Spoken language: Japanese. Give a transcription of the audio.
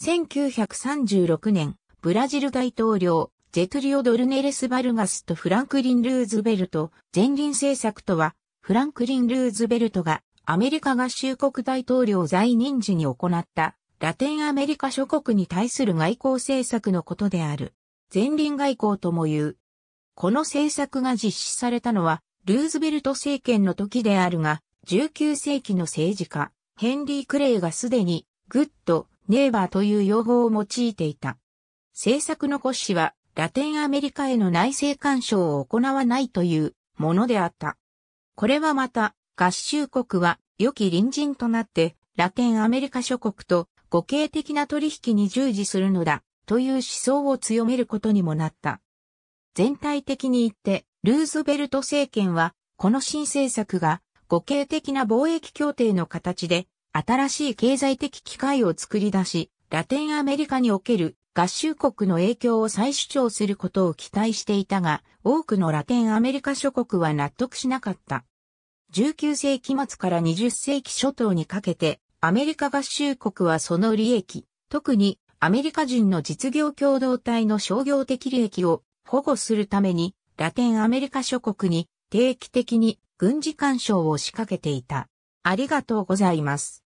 1936年、ブラジル大統領、ジェトリオ・ドルネレス・バルガスとフランクリン・ルーズベルト、前輪政策とは、フランクリン・ルーズベルトがアメリカ合衆国大統領在任時に行ったラテンアメリカ諸国に対する外交政策のことである。前輪外交とも言う。この政策が実施されたのはルーズベルト政権の時であるが、19世紀の政治家、ヘンリー・クレイがすでにグッドネイバーという用語を用いていた。政策の骨子は、ラテンアメリカへの内政干渉を行わないというものであった。これはまた、合衆国は良き隣人となって、ラテンアメリカ諸国と互恵的な取引に従事するのだ、という思想を強めることにもなった。全体的に言って、ルーズベルト政権は、この新政策が、互恵的な貿易協定の形で新しい経済的機会を作り出し、ラテンアメリカにおける合衆国の影響を再主張することを期待していたが、多くのラテンアメリカ諸国は納得しなかった。19世紀末から20世紀初頭にかけて、アメリカ合衆国はその利益、特にアメリカ人の実業共同体の商業的利益を保護するために、ラテンアメリカ諸国に定期的に軍事干渉を仕掛けていた。ありがとうございます。